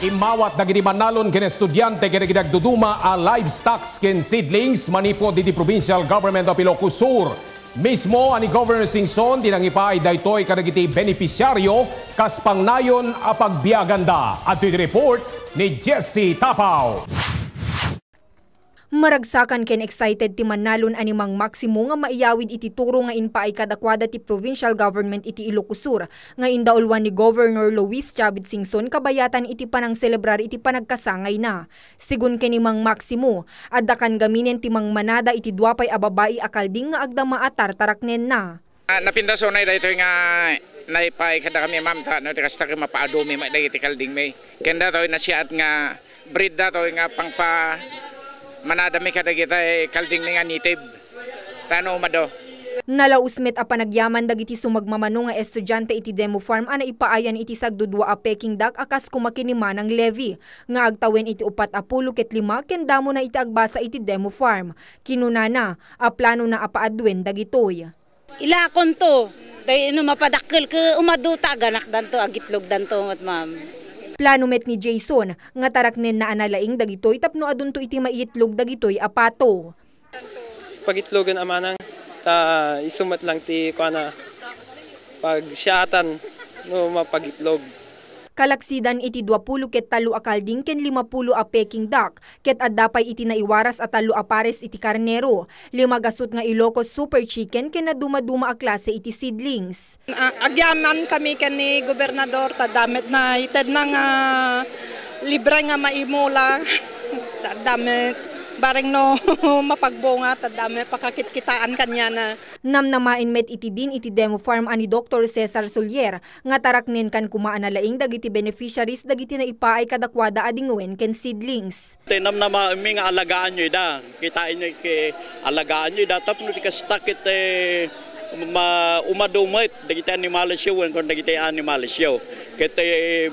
imawat na ginimanalon kini estudyante kini gidagduduma a livestock skin seedlings manipo di provincial government of Ilocos Sur. Mismo ani Governor Singson ipaay daytoy kanagiti beneficiaryo kas pangnayon a pagbiaganda. At report ni Jesse Tapao. Maragsakan ken excited ti manalon animang maksimo nga maiyawid iti turo nga inpaay kadakwada ti provincial government iti Ilocos Sur nga indaulwan ni Governor Luis Chavit Singson kabayatan iti panang selebrar iti panagkasangay na. Sigun kenimang maksimo addakan gaminen ti mangmanada iti duapay ababai babae akalding nga agdama at tartaraknen na. Uh, ah, napindaso na ito nga naipay kada kami ma'am ta no tikas ta mapaadumi may dagiti kalding may kenda toy na siya nga breed da toy nga pangpa manadami kada kita eh, kalding nga native. Tano umado. Nalausmet a panagyaman dagiti sumagmamano nga estudyante iti demo farm ana ipaayan iti sagdudwa a peking dak akas kumakiniman ang levy nga agtawen iti upat a pulo ket lima ken damo na iti agbasa iti demo farm kinunana a plano na apaadwen dagitoy Ilakon to dayon mapadakkel ke umadu taganak danto agitlog danto mat ma'am Plano met ni Jason nga taraknen na analaing dagitoy tapno adunto iti maiitlog dagitoy apato. Pagitlogan amanang ta isumat lang ti kuana pag no mapagitlog. Kalaksidan iti 20 ket talo akalding ken 50 a peking duck ket addapay iti naiwaras at talo a pares iti karnero. Lima gasot nga Ilocos super chicken ken naduma-duma a klase iti seedlings. Uh, agyaman kami ken ni gobernador ta tadamet na ited nang nga libre nga maimula. tadamet bareng no mapagbonga ta dami pakakitkitaan kanya na. Nam na mainmet iti din iti demo farm ani Dr. Cesar Solier nga taraknen kan kumaan laing dagiti beneficiaries dagiti na ipaay kadakwada adinguwen ken seedlings. Tinam na maiming alagaan nyo ida, Kitain nyo ki alagaan nyo ida, tapno ti kastakit eh, ma umadumit dagiti animalisyo wen kon dagiti animalisyo. Ket eh,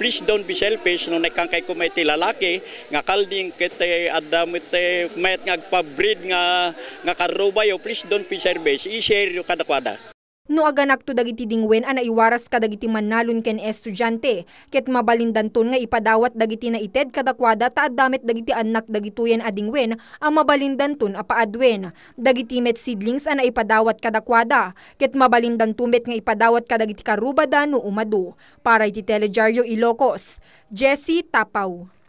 please don't be selfish no nekang kay kumay ti lalaki nga kalding kete adam ite met nga pabreed nga nga karubayo please don't be selfish i-share yo kada kwada No aganak to dagiti dingwen ana iwaras kadagiti manalon ken estudyante ket mabalindanton nga ipadawat dagiti na ited kadakwada ta addamet dagiti anak dagituyen adingwen ang mabalindanton a paadwen dagiti met seedlings ana ipadawat kadakwada ket tumet nga ipadawat kadagiti karubada no umado para iti telejaryo Ilocos Jessie Tapaw